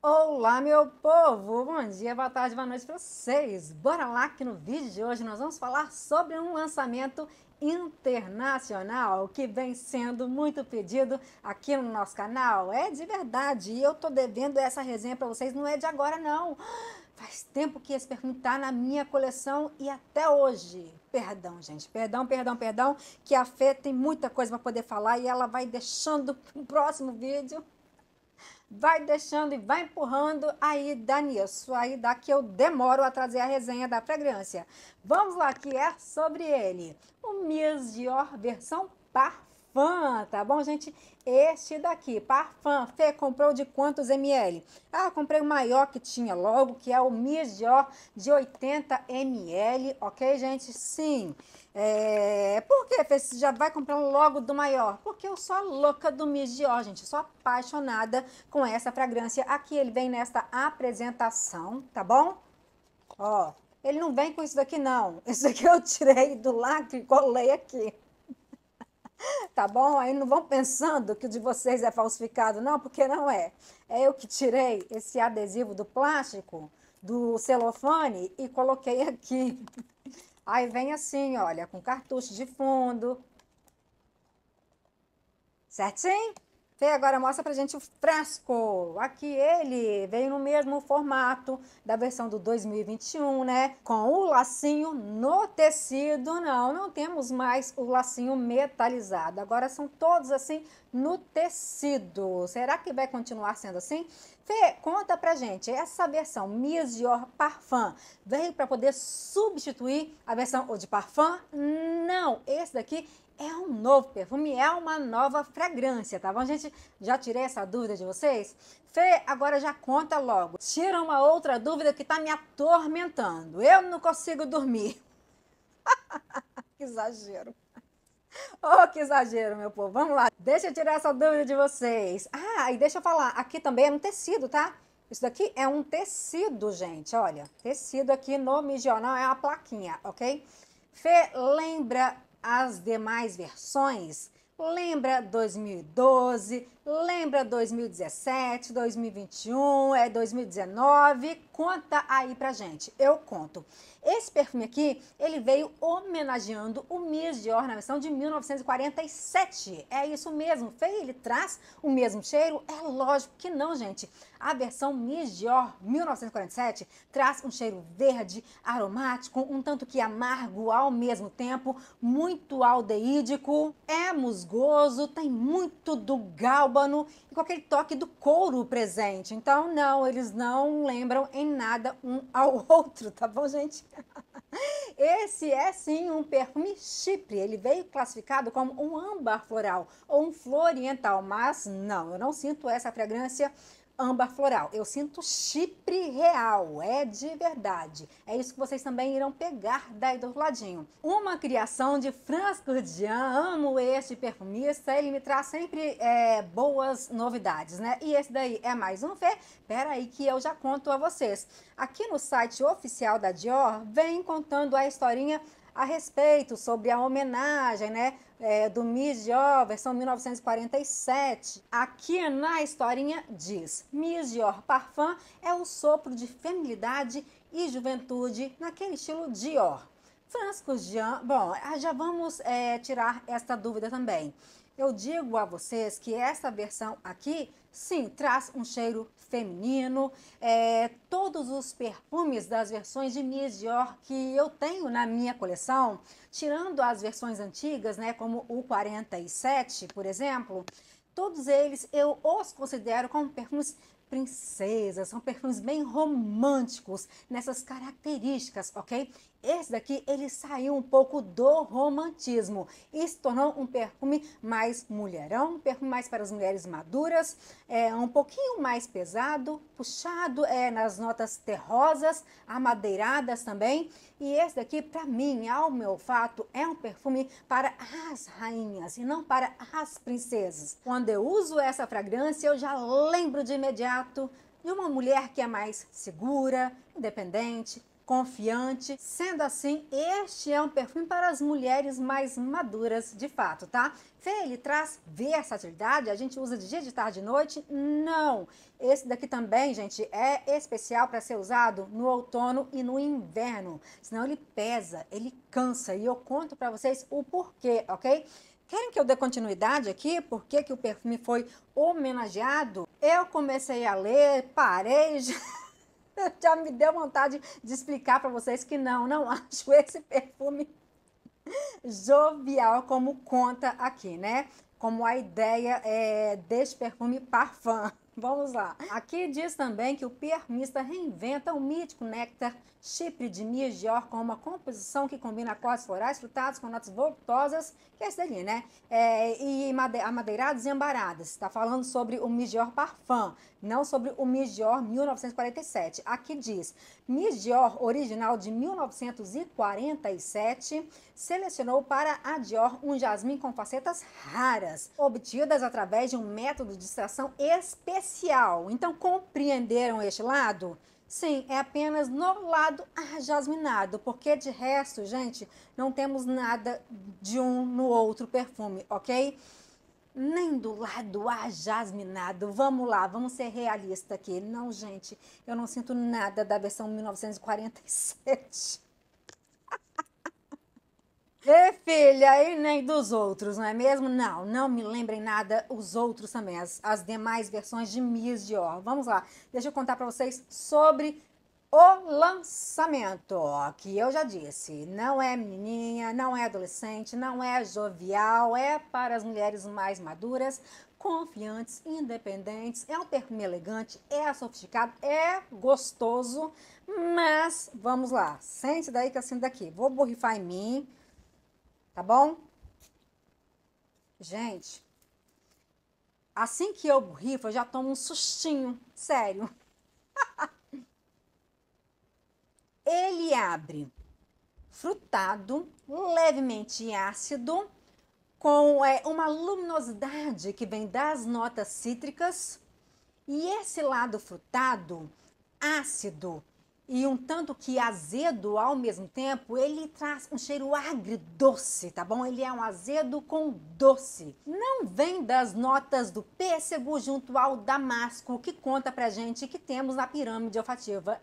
Olá, meu povo! Bom dia, boa tarde, boa noite para vocês! Bora lá que no vídeo de hoje nós vamos falar sobre um lançamento internacional que vem sendo muito pedido aqui no nosso canal. É de verdade, e eu tô devendo essa resenha para vocês, não é de agora não. Faz tempo que esse perfume tá na minha coleção e até hoje. Perdão, gente. Perdão, perdão, perdão, que a Fê tem muita coisa para poder falar e ela vai deixando o próximo vídeo vai deixando e vai empurrando, aí dá nisso, aí dá que eu demoro a trazer a resenha da fragrância. Vamos lá, que é sobre ele. O Miss Dior versão par Parfum, tá bom, gente? Este daqui, Parfum. Fê, comprou de quantos ml? Ah, comprei o maior que tinha logo, que é o Midior de 80 ml, ok, gente? Sim. É... Por que, Fê, você já vai comprar logo do maior? Porque eu sou louca do Midior, gente. sou apaixonada com essa fragrância. Aqui ele vem nesta apresentação, tá bom? Ó, ele não vem com isso daqui, não. Isso daqui eu tirei do lacre e colei aqui tá bom? Aí não vão pensando que o de vocês é falsificado, não, porque não é. É eu que tirei esse adesivo do plástico, do celofane e coloquei aqui. Aí vem assim, olha, com cartucho de fundo. Certinho? Fê, agora mostra pra gente o frasco. Aqui ele veio no mesmo formato da versão do 2021, né? Com o lacinho no tecido. Não, não temos mais o lacinho metalizado. Agora são todos assim no tecido. Será que vai continuar sendo assim? Fê, conta pra gente. Essa versão Miss Dior Parfum veio para poder substituir a versão de Parfum? Não, esse daqui é um novo perfume, é uma nova fragrância, tá bom, gente? Já tirei essa dúvida de vocês? Fê, agora já conta logo. Tira uma outra dúvida que tá me atormentando. Eu não consigo dormir. que exagero. Oh, que exagero, meu povo. Vamos lá. Deixa eu tirar essa dúvida de vocês. Ah, e deixa eu falar, aqui também é um tecido, tá? Isso daqui é um tecido, gente. Olha, tecido aqui no mijonal é uma plaquinha, ok? Fê, lembra as demais versões lembra 2012, Lembra 2017, 2021, é 2019? Conta aí pra gente. Eu conto. Esse perfume aqui, ele veio homenageando o Miss Dior na versão de 1947. É isso mesmo, feio, ele traz o mesmo cheiro? É lógico que não, gente. A versão Miss Dior 1947 traz um cheiro verde, aromático, um tanto que amargo ao mesmo tempo, muito aldeídico, é musgoso, tem muito do galba ébano e com aquele toque do couro presente. Então, não, eles não lembram em nada um ao outro, tá bom, gente? Esse é sim um perfume chipre. Ele veio classificado como um âmbar floral ou um floriental, mas não, eu não sinto essa fragrância âmbar floral. Eu sinto chipre real, é de verdade. É isso que vocês também irão pegar daí do outro ladinho. Uma criação de Franz Gurdjian, amo este perfumista, ele me traz sempre é, boas novidades, né? E esse daí é mais um Fê, peraí que eu já conto a vocês. Aqui no site oficial da Dior, vem contando a historinha a respeito sobre a homenagem né, é, do Miss Dior, versão 1947. Aqui na historinha diz: Miss Dior Parfum é o sopro de feminilidade e juventude naquele estilo Dior. Francisco Jean, bom, ah, já vamos é, tirar esta dúvida também eu digo a vocês que essa versão aqui, sim, traz um cheiro feminino. É, todos os perfumes das versões de Miss Dior que eu tenho na minha coleção, tirando as versões antigas, né, como o 47, por exemplo, todos eles eu os considero como perfumes princesa, são perfumes bem românticos nessas características, ok? Esse daqui, ele saiu um pouco do romantismo e se tornou um perfume mais mulherão, um perfume mais para as mulheres maduras, é um pouquinho mais pesado, puxado é, nas notas terrosas, amadeiradas também, e esse daqui, para mim, ao meu fato, é um perfume para as rainhas e não para as princesas. Quando eu uso essa fragrância, eu já lembro de imediato de uma mulher que é mais segura, independente, confiante. Sendo assim, este é um perfume para as mulheres mais maduras de fato, tá? Fê, ele traz versatilidade? A gente usa de dia, de tarde, de noite? Não! Esse daqui também, gente, é especial para ser usado no outono e no inverno. Senão ele pesa, ele cansa. E eu conto para vocês o porquê, ok? Querem que eu dê continuidade aqui? Por que, que o perfume foi homenageado? Eu comecei a ler, parei. Já... já me deu vontade de explicar para vocês que não, não acho esse perfume jovial como conta aqui, né? Como a ideia é, deste perfume parfum. Vamos lá. Aqui diz também que o piermista reinventa o mítico néctar chipre de Dior com uma composição que combina acordes florais frutados com notas voluptuosas, que é esse dali, né? É, e amadeirados e ambarados. Está falando sobre o Dior Parfum, não sobre o Dior 1947. Aqui diz, Dior original de 1947, selecionou para a Dior um jasmim com facetas raras, obtidas através de um método de extração específico especial. Então, compreenderam este lado? Sim, é apenas no lado jasminado, porque de resto, gente, não temos nada de um no outro perfume, ok? Nem do lado jasminado. Vamos lá, vamos ser realistas aqui. Não, gente, eu não sinto nada da versão 1947. É filha, e nem dos outros, não é mesmo? Não, não me lembrem nada os outros também, as, as demais versões de Miss Dior. Vamos lá, deixa eu contar para vocês sobre o lançamento, que eu já disse, não é menininha, não é adolescente, não é jovial, é para as mulheres mais maduras, confiantes, independentes, é um perfume elegante, é sofisticado, é gostoso, mas vamos lá, sente daí que sinto daqui, vou borrifar em mim, tá bom? Gente, assim que eu borrifo, eu já tomo um sustinho, sério. Ele abre frutado, levemente ácido, com é, uma luminosidade que vem das notas cítricas. E esse lado frutado, ácido, e um tanto que azedo ao mesmo tempo, ele traz um cheiro agridoce, tá bom? Ele é um azedo com doce. Não vem das notas do pêssego junto ao damasco que conta pra gente que temos na pirâmide olfativa.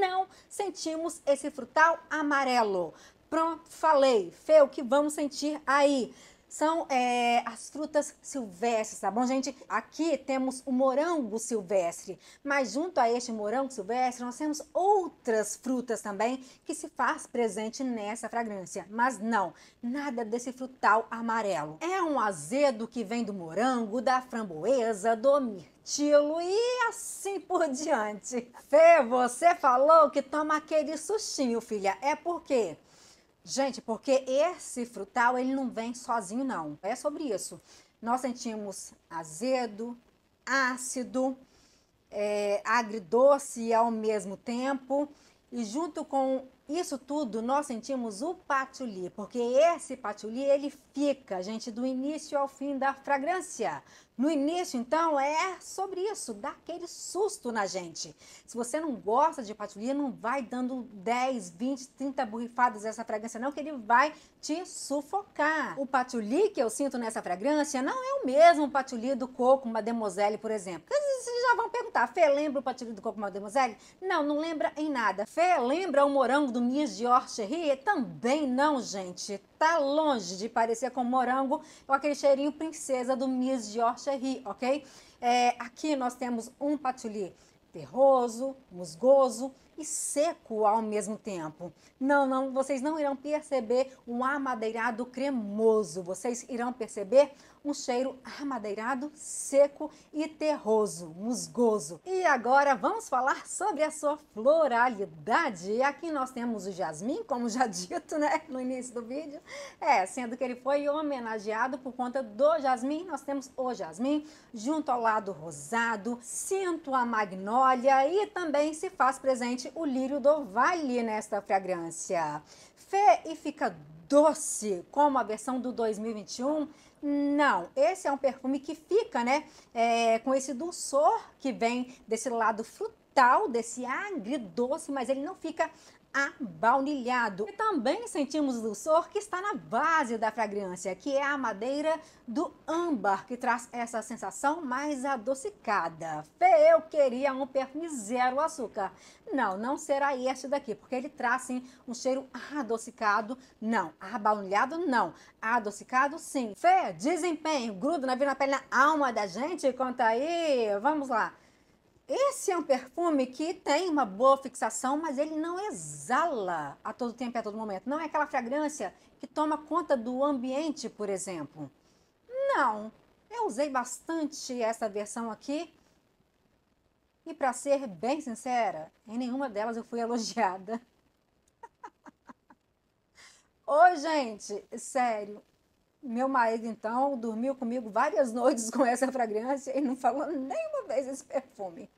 Não sentimos esse frutal amarelo. Pronto, falei. Fê, o que vamos sentir aí? são é, as frutas silvestres, tá bom, gente? Aqui temos o morango silvestre, mas junto a este morango silvestre nós temos outras frutas também que se faz presente nessa fragrância. Mas não, nada desse frutal amarelo. É um azedo que vem do morango, da framboesa, do mirtilo e assim por diante. Fê, você falou que toma aquele sustinho, filha. É porque Gente, porque esse frutal ele não vem sozinho não. É sobre isso. Nós sentimos azedo, ácido, é, agridoce ao mesmo tempo. E junto com isso tudo, nós sentimos o patchouli, porque esse patchouli, ele fica, gente, do início ao fim da fragrância. No início, então, é sobre isso, dá aquele susto na gente. Se você não gosta de patchouli, não vai dando 10, 20, 30 borrifadas dessa fragrância não, que ele vai te sufocar. O patchouli que eu sinto nessa fragrância não é o mesmo patchouli do coco uma mademoiselle, por exemplo vão perguntar, Fê, lembra o patinho do coco mademoiselle? Não, não lembra em nada. Fê, lembra o morango do Minhas de Orcherry? Também não, gente. Tá longe de parecer com morango, com aquele cheirinho princesa do Minhas de Orcherry, ok? É, aqui nós temos um patchouli terroso, musgoso e seco ao mesmo tempo. Não, não, vocês não irão perceber um amadeirado cremoso, vocês irão perceber um cheiro amadeirado seco e terroso, musgoso. E agora vamos falar sobre a sua floralidade. aqui nós temos o jasmim, como já dito, né, no início do vídeo. É, sendo que ele foi homenageado por conta do jasmim, nós temos o jasmim junto ao lado rosado, cinto a magnólia e também se faz presente o lírio do vale nesta fragrância. Fê e fica doce, como a versão do 2021 não, esse é um perfume que fica, né, é, com esse dulçor que vem desse lado frutal, desse agridoce, mas ele não fica abaunilhado. E também sentimos o dulçor que está na base da fragrância, que é a madeira do âmbar, que traz essa sensação mais adocicada. Fê, eu queria um perfume zero açúcar. Não, não será este daqui, porque ele traz sim um cheiro adocicado, não. Abaunilhado, não. Adocicado, sim. Fê, desempenho, grudo na vida, na pele, na alma da gente? Conta aí, vamos lá. Esse é um perfume que tem uma boa fixação, mas ele não exala a todo tempo e a todo momento. Não é aquela fragrância que toma conta do ambiente, por exemplo. Não. Eu usei bastante essa versão aqui. E para ser bem sincera, em nenhuma delas eu fui elogiada. Ô, gente, sério, meu marido, então, dormiu comigo várias noites com essa fragrância e não falou nenhuma vez esse perfume.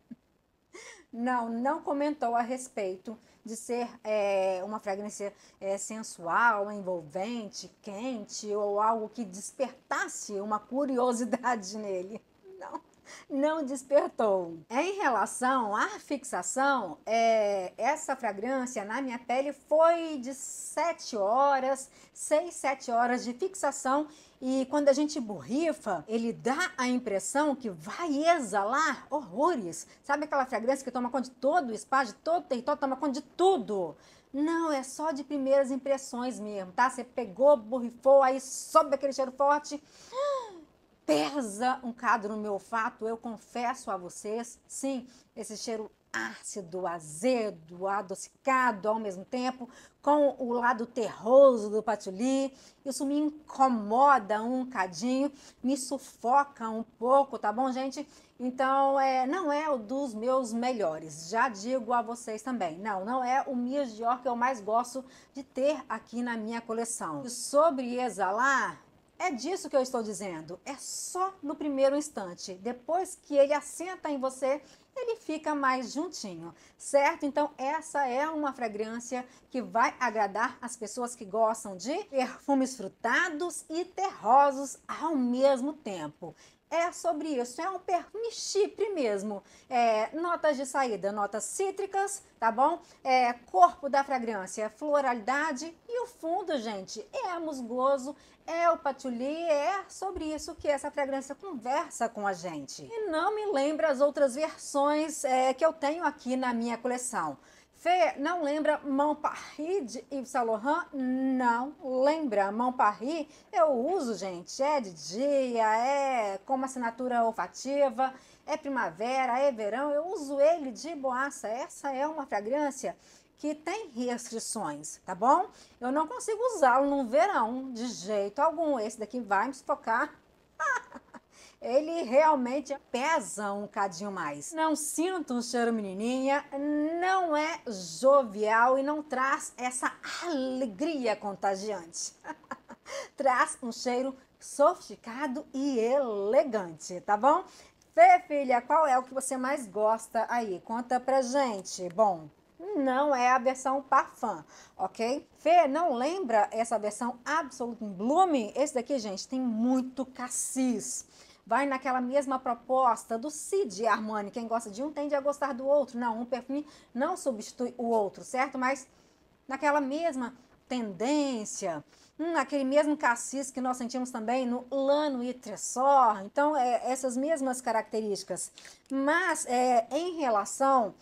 Não, não comentou a respeito de ser é, uma fragrância é, sensual, envolvente, quente ou algo que despertasse uma curiosidade nele não despertou. Em relação à fixação, é, essa fragrância na minha pele foi de 7 horas, 6, 7 horas de fixação e quando a gente borrifa, ele dá a impressão que vai exalar horrores. Sabe aquela fragrância que toma conta de todo o espaço, de todo o território, toma conta de tudo? Não, é só de primeiras impressões mesmo, tá? Você pegou, borrifou, aí sobe aquele cheiro forte. Ah! pesa um cadro no meu olfato, eu confesso a vocês, sim, esse cheiro ácido, azedo, adocicado ao mesmo tempo, com o lado terroso do patchouli. Isso me incomoda um cadinho, me sufoca um pouco, tá bom, gente? Então, é, não é o dos meus melhores. Já digo a vocês também. Não, não é o Mias Dior que eu mais gosto de ter aqui na minha coleção. E sobre exalar, é disso que eu estou dizendo. É só no primeiro instante. Depois que ele assenta em você, ele fica mais juntinho, certo? Então, essa é uma fragrância que vai agradar as pessoas que gostam de perfumes frutados e terrosos ao mesmo tempo é sobre isso, é um pernichipre mesmo. É, notas de saída, notas cítricas, tá bom? É, corpo da fragrância, floralidade e o fundo, gente, é musgoso, é o patchouli, é sobre isso que essa fragrância conversa com a gente. E não me lembra as outras versões é, que eu tenho aqui na minha coleção. Fê, não lembra Montparri de Yves Saint Laurent? Não lembra. Montparri eu uso, gente, é de dia, é como assinatura olfativa, é primavera, é verão. Eu uso ele de boaça. Essa é uma fragrância que tem restrições, tá bom? Eu não consigo usá-lo no verão de jeito algum. Esse daqui vai me estocar. ele realmente é pesa um cadinho mais. Não sinto um cheiro menininha, não é jovial e não traz essa alegria contagiante. traz um cheiro sofisticado e elegante, tá bom? Fê, filha, qual é o que você mais gosta aí? Conta pra gente. Bom, não é a versão parfum, ok? Fê, não lembra essa versão Absolute Blooming? Esse daqui, gente, tem muito cassis vai naquela mesma proposta do Cid Armani. Quem gosta de um tende a gostar do outro. Não, um perfume não substitui o outro, certo? Mas naquela mesma tendência, hum, aquele mesmo cassis que nós sentimos também no Lano e Tressor. Então, é, essas mesmas características. Mas é, em relação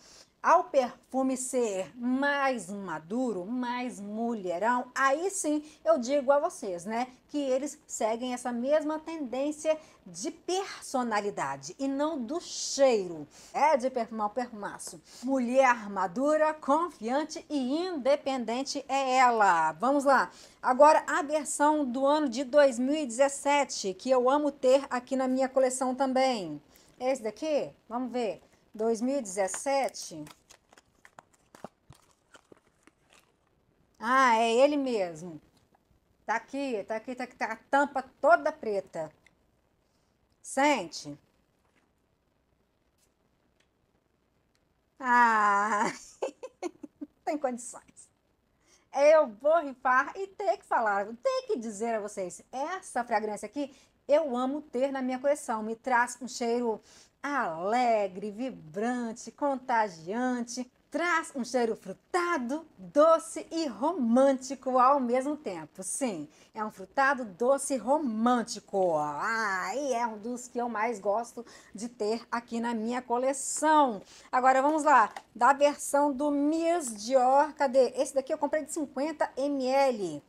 ao perfume ser mais maduro, mais mulherão, aí sim eu digo a vocês, né, que eles seguem essa mesma tendência de personalidade e não do cheiro. É de perfumar o perfumaço. Mulher madura, confiante e independente é ela. Vamos lá. Agora a versão do ano de 2017 que eu amo ter aqui na minha coleção também. Esse daqui, vamos ver. 2017. Ah, é ele mesmo. Tá aqui, tá aqui, tá aqui, tá a tampa toda preta. Sente. Ah, tem condições. Eu vou rifar e ter que falar, ter que dizer a vocês, essa fragrância aqui eu amo ter na minha coleção, me traz um cheiro alegre, vibrante, contagiante, traz um cheiro frutado, doce e romântico ao mesmo tempo. Sim, é um frutado doce romântico. Ah, e é um dos que eu mais gosto de ter aqui na minha coleção. Agora vamos lá, da versão do Miss Dior, cadê? Esse daqui eu comprei de 50 ml.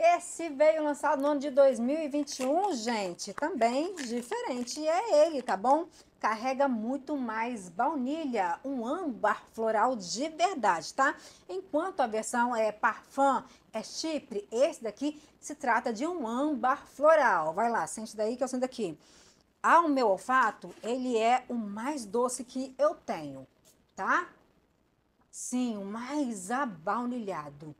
Esse veio lançado no ano de 2021, gente, também diferente é ele, tá bom? Carrega muito mais baunilha, um âmbar floral de verdade, tá? Enquanto a versão é parfum, é chipre, esse daqui se trata de um âmbar floral. Vai lá, sente daí que eu sinto aqui. Ao meu olfato, ele é o mais doce que eu tenho, tá? Sim, o mais abaunilhado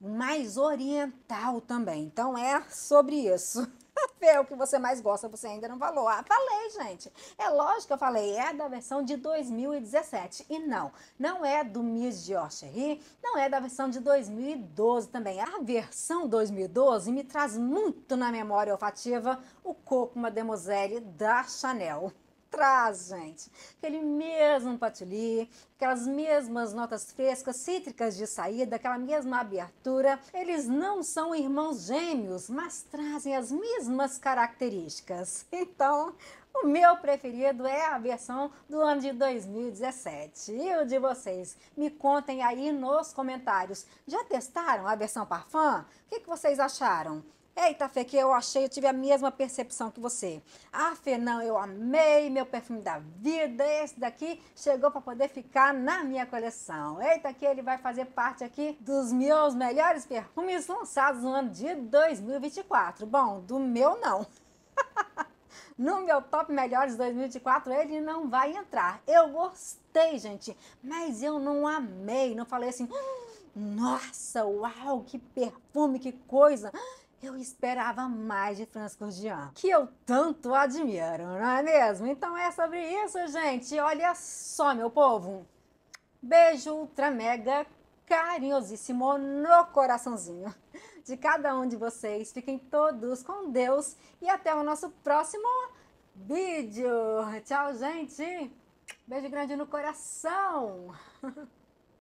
mais oriental também. Então é sobre isso. É o que você mais gosta, você ainda não falou. Ah, falei, gente. É lógico que eu falei, é da versão de 2017. E não, não é do Miss Diorchery, não é da versão de 2012 também. A versão 2012 me traz muito na memória olfativa o Coco Mademoiselle da Chanel traz, gente. Aquele mesmo patchouli, aquelas mesmas notas frescas, cítricas de saída, aquela mesma abertura. Eles não são irmãos gêmeos, mas trazem as mesmas características. Então, o meu preferido é a versão do ano de 2017. E o de vocês? Me contem aí nos comentários. Já testaram a versão Parfum? O que, que vocês acharam? Eita, Fê, que eu achei, eu tive a mesma percepção que você. Ah, Fê, não, eu amei meu perfume da vida, esse daqui chegou para poder ficar na minha coleção. Eita, que ele vai fazer parte aqui dos meus melhores perfumes lançados no ano de 2024. Bom, do meu não. no meu top melhores 2024 ele não vai entrar. Eu gostei, gente, mas eu não amei, não falei assim, ah, nossa, uau, que perfume, que coisa. Eu esperava mais de Franz Kurdian, que eu tanto admiro, não é mesmo? Então é sobre isso, gente. Olha só, meu povo. Beijo ultra mega carinhosíssimo no coraçãozinho de cada um de vocês. Fiquem todos com Deus e até o nosso próximo vídeo. Tchau, gente. Beijo grande no coração.